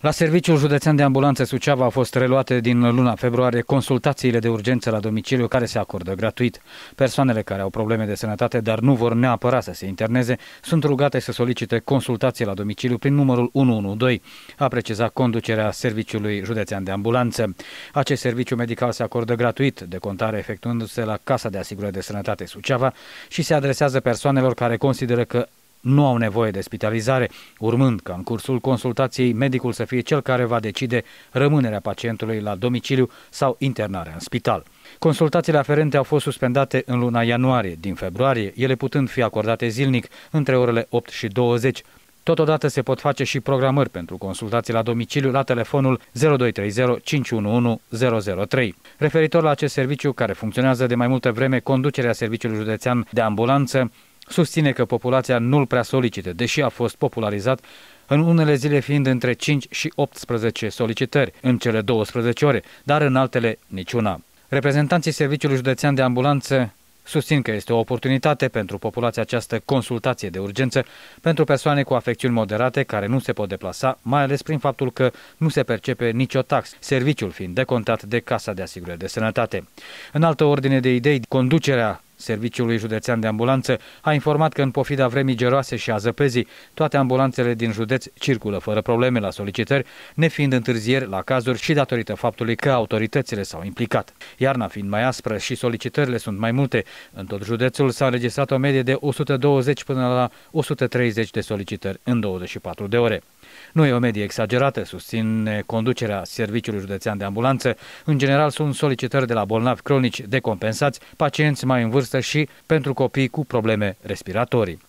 La Serviciul Județean de Ambulanță Suceava au fost reluate din luna februarie consultațiile de urgență la domiciliu care se acordă gratuit. Persoanele care au probleme de sănătate, dar nu vor neapărat să se interneze, sunt rugate să solicite consultații la domiciliu prin numărul 112, a precizat conducerea Serviciului Județean de Ambulanță. Acest serviciu medical se acordă gratuit, de contare efectuându-se la Casa de Asigurări de Sănătate Suceava și se adresează persoanelor care consideră că nu au nevoie de spitalizare, urmând ca în cursul consultației medicul să fie cel care va decide rămânerea pacientului la domiciliu sau internarea în spital. Consultațiile aferente au fost suspendate în luna ianuarie. Din februarie, ele putând fi acordate zilnic între orele 8 și 20. Totodată se pot face și programări pentru consultații la domiciliu la telefonul 0230 511 003. Referitor la acest serviciu, care funcționează de mai multă vreme, conducerea Serviciului Județean de Ambulanță Susține că populația nu-l prea solicită, deși a fost popularizat în unele zile fiind între 5 și 18 solicitări, în cele 12 ore, dar în altele niciuna. Reprezentanții Serviciului Județean de Ambulanță susțin că este o oportunitate pentru populația această consultație de urgență pentru persoane cu afecțiuni moderate care nu se pot deplasa, mai ales prin faptul că nu se percepe nicio tax, serviciul fiind decontat de Casa de Asigurări de Sănătate. În altă ordine de idei, conducerea Serviciului Județean de Ambulanță a informat că în pofida vremii geroase și a zăpezii, toate ambulanțele din județ circulă fără probleme la solicitări, nefiind întârzieri la cazuri și datorită faptului că autoritățile s-au implicat. Iarna fiind mai aspră și solicitările sunt mai multe, în tot județul s-a înregistrat o medie de 120 până la 130 de solicitări în 24 de ore. Nu e o medie exagerată, susține conducerea Serviciului Județean de Ambulanță. În general sunt solicitări de la bolnavi cronici decompensați, pacienți mai în vârstă vârstă și pentru copii cu probleme respiratorii.